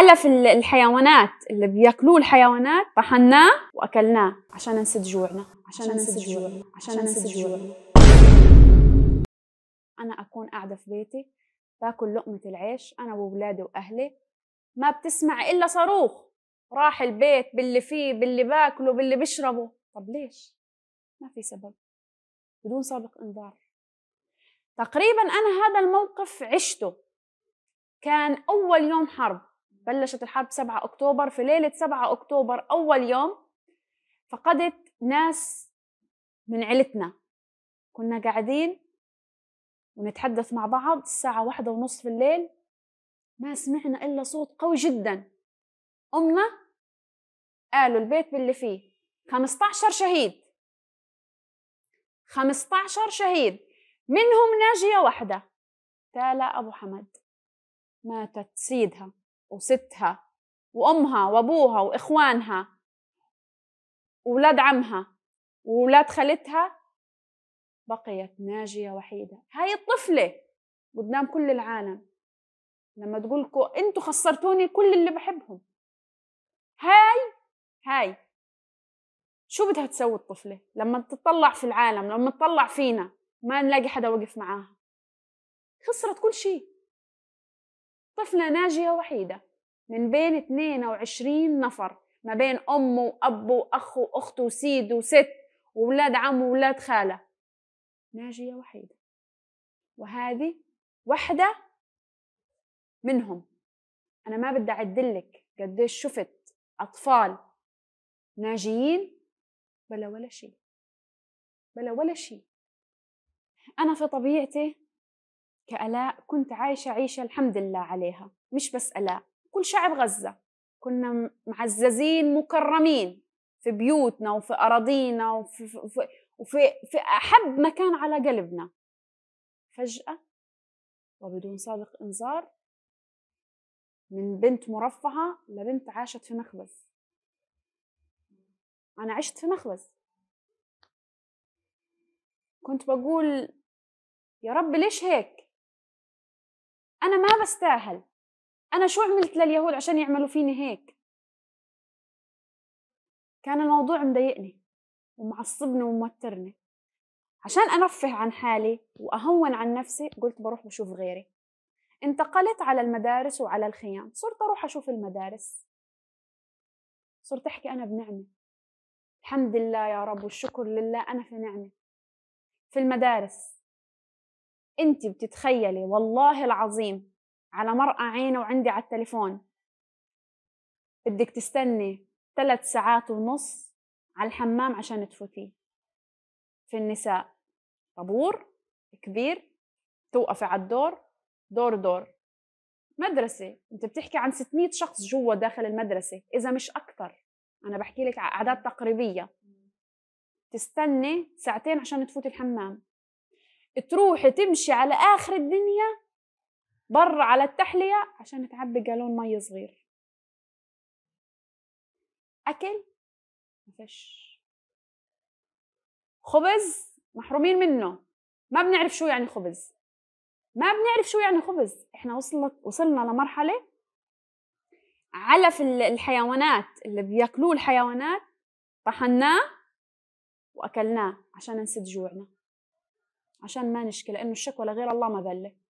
علف الحيوانات اللي بياكلوه الحيوانات طحناه واكلناه عشان نسد جوعنا عشان, ننسد نسد جوعنا عشان نسد جوعنا انا اكون قاعده في بيتي باكل لقمه العيش انا واولادي واهلي ما بتسمع الا صاروخ راح البيت باللي فيه باللي باكله باللي بشربه طب ليش ما في سبب بدون سابق انذار تقريبا انا هذا الموقف عشته كان اول يوم حرب بلشت الحرب 7 أكتوبر في ليلة 7 أكتوبر أول يوم فقدت ناس من عيلتنا كنا قاعدين ونتحدث مع بعض الساعة واحدة ونص في الليل ما سمعنا إلا صوت قوي جدا أمنا قالوا البيت باللي فيه 15 شهيد 15 شهيد منهم ناجية واحدة تالا أبو حمد ماتت سيدها وستها وأمها وأبوها وإخوانها واولاد عمها واولاد خالتها بقيت ناجية وحيدة هاي الطفلة قدام كل العالم لما لكم انتوا خسرتوني كل اللي بحبهم هاي هاي شو بدها تسوي الطفلة لما تطلع في العالم لما تطلع فينا ما نلاقي حدا وقف معاها خسرت كل شيء طفلة ناجية وحيدة من بين 22 نفر ما بين أمه وأبه وأخه وأخته وسيد وست وولاد عم وولاد خالة ناجية وحيدة وهذه وحدة منهم أنا ما بدي أعدلك قديش شفت أطفال ناجيين بلا ولا شيء بلا ولا شيء أنا في طبيعتي كألاء كنت عايشة عيشة الحمد لله عليها مش بس ألاء كل شعب غزة كنا معززين مكرمين في بيوتنا وفي أراضينا وفي, في وفي في أحب مكان على قلبنا فجأة وبدون سابق إنذار من بنت مرفهة لبنت عاشت في مخبز أنا عشت في مخبز كنت بقول يا رب ليش هيك أنا ما بستاهل انا شو عملت لليهود عشان يعملوا فيني هيك كان الموضوع مضايقني ومعصبني وموترني عشان انفه عن حالي وأهون عن نفسي قلت بروح بشوف غيري انتقلت على المدارس وعلى الخيام صرت أروح أشوف المدارس صرت أحكي أنا بنعمة الحمد لله يا رب والشكر لله أنا في نعمة في المدارس أنت بتتخيلي والله العظيم على مرأة عينه وعندي على التليفون بدك تستني ثلاث ساعات ونص على الحمام عشان تفوتيه في النساء طابور كبير توقفي على الدور دور دور مدرسة انت بتحكي عن 600 شخص جوا داخل المدرسة إذا مش أكثر أنا بحكي لك أعداد تقريبية تستني ساعتين عشان تفوت الحمام تروحي تمشي على آخر الدنيا برا على التحلية عشان تعبي جالون مي صغير أكل مفيش خبز محرومين منه ما بنعرف شو يعني خبز ما بنعرف شو يعني خبز احنا وصلت وصلنا لمرحله علف الحيوانات اللي بياكلوه الحيوانات طحناه واكلناه عشان نسد جوعنا عشان ما نشكي لانه الشكوى لغير الله مذله